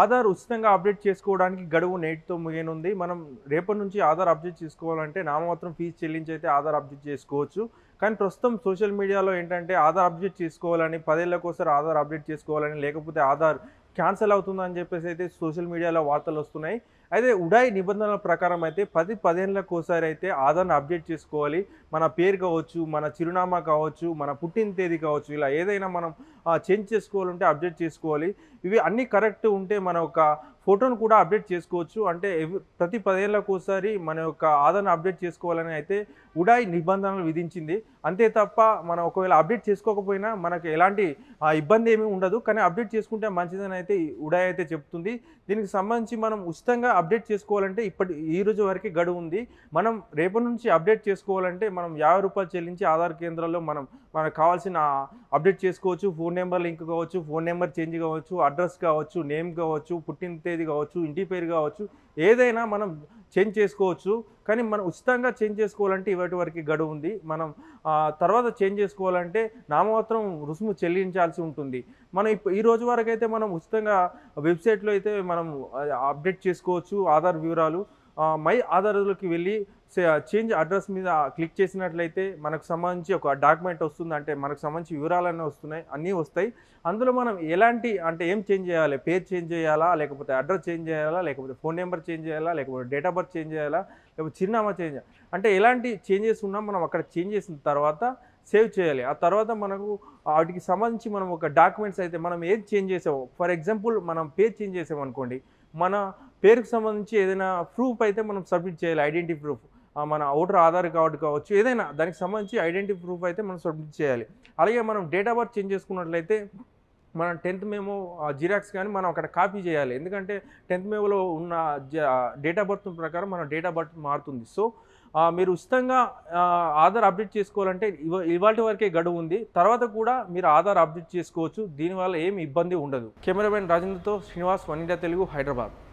ఆధార్ ఉచితంగా అప్డేట్ చేసుకోవడానికి గడువు నేటితో ముగియనుంది మనం రేపటి నుంచి ఆధార్ అప్డేట్ చేసుకోవాలంటే నామమాత్రం ఫీజు చెల్లించి అయితే ఆధార్ అప్డేట్ చేసుకోవచ్చు కానీ ప్రస్తుతం సోషల్ మీడియాలో ఏంటంటే ఆధార్ అప్డేట్ చేసుకోవాలని పదేళ్ళకోసారి ఆధార్ అప్డేట్ చేసుకోవాలని లేకపోతే ఆధార్ క్యాన్సిల్ అవుతుందని చెప్పేసి అయితే సోషల్ మీడియాలో వార్తలు వస్తున్నాయి అయితే ఉడాయి నిబంధనల ప్రకారం అయితే పది పదేళ్ళకోసారి అయితే ఆధార్ను అప్డేట్ చేసుకోవాలి మన పేరు కావచ్చు మన చిరునామా కావచ్చు మన పుట్టిన తేదీ కావచ్చు ఇలా ఏదైనా మనం చేంజ్ చేసుకోవాలంటే అప్డేట్ చేసుకోవాలి ఇవి అన్నీ కరెక్ట్ ఉంటే మన ఒక ఫోటోను కూడా అప్డేట్ చేసుకోవచ్చు అంటే ప్రతి పదేళ్ళకు ఒకసారి మన యొక్క ఆధార్ను అప్డేట్ చేసుకోవాలని అయితే ఉడాయ్ నిబంధనలు విధించింది అంతే తప్ప మనం ఒకవేళ అప్డేట్ చేసుకోకపోయినా మనకు ఎలాంటి ఇబ్బంది ఏమీ ఉండదు కానీ అప్డేట్ చేసుకుంటే మంచిదని అయితే ఉడాయ్ అయితే చెప్తుంది దీనికి సంబంధించి మనం ఉచితంగా అప్డేట్ చేసుకోవాలంటే ఇప్పటి ఈ రోజు వరకే గడువు ఉంది మనం రేపటి నుంచి అప్డేట్ చేసుకోవాలంటే మనం యాభై రూపాయలు చెల్లించి ఆధార్ కేంద్రాల్లో మనం మనకు కావాల్సిన అప్డేట్ చేసుకోవచ్చు ఫోన్ నెంబర్ లింక్ కావచ్చు ఫోన్ నెంబర్ చేంజ్ కావచ్చు అడ్రస్ కావచ్చు నేమ్ కావచ్చు పుట్టిన తేదీ అనేది కావచ్చు ఇంటి పేరు కావచ్చు ఏదైనా మనం చేంజ్ చేసుకోవచ్చు కానీ మనం ఉచితంగా చేంజ్ చేసుకోవాలంటే ఇవాటి వరకు గడువు ఉంది మనం తర్వాత చేంజ్ చేసుకోవాలంటే నామమాత్రం రుసుము చెల్లించాల్సి ఉంటుంది మనం ఈ రోజు వరకు అయితే మనం ఉచితంగా వెబ్సైట్లో అయితే మనం అప్డేట్ చేసుకోవచ్చు ఆధార్ వివరాలు మై ఆధార్లోకి వెళ్ళి చేంజ్ అడ్రస్ మీద క్లిక్ చేసినట్లయితే మనకు సంబంధించి ఒక డాక్యుమెంట్ వస్తుంది అంటే మనకు సంబంధించి వివరాలన్నీ వస్తున్నాయి అన్నీ వస్తాయి అందులో మనం ఎలాంటి అంటే ఏం చేంజ్ చేయాలి పేరు చేంజ్ చేయాలా లేకపోతే అడ్రస్ చేంజ్ చేయాలా లేకపోతే ఫోన్ నెంబర్ చేంజ్ చేయాలా లేకపోతే డేట్ ఆఫ్ బర్త్ చేంజ్ చేయాలా లేకపోతే చిరునామా చేంజ్ అంటే ఎలాంటి చేంజెస్ ఉన్నా మనం అక్కడ చేంజ్ చేసిన తర్వాత సేవ్ చేయాలి ఆ తర్వాత మనకు వాటికి సంబంధించి మనం ఒక డాక్యుమెంట్స్ అయితే మనం ఏది చేంజ్ చేసామో ఫర్ ఎగ్జాంపుల్ మనం పేరు చేంజ్ చేసామనుకోండి మన పేరుకు సంబంధించి ఏదైనా ప్రూఫ్ అయితే మనం సబ్మిట్ చేయాలి ఐడెంటిటీ ప్రూఫ్ మన ఓటర్ ఆధార్ కార్డు కావచ్చు ఏదైనా దానికి సంబంధించి ఐడెంటిటీ ప్రూఫ్ అయితే మనం సబ్మిట్ చేయాలి అలాగే మనం డేట్ ఆఫ్ బర్త్ చేంజ్ చేసుకున్నట్లయితే మనం టెన్త్ మేము జిరాక్స్ కానీ మనం అక్కడ కాపీ చేయాలి ఎందుకంటే టెన్త్ మేమోలో ఉన్న డేట్ ఆఫ్ బర్త్ ప్రకారం మన డేట్ ఆఫ్ బర్త్ మారుతుంది సో మీరు ఉచితంగా ఆధార్ అప్డేట్ చేసుకోవాలంటే ఇవ ఇవాటి వరకే గడువు ఉంది తర్వాత కూడా మీరు ఆధార్ అప్డేట్ చేసుకోవచ్చు దీనివల్ల ఏమి ఇబ్బంది ఉండదు కెమెరామెన్ రాజేంద్రతో శ్రీనివాస్ వన్ ఇండియా తెలుగు హైదరాబాద్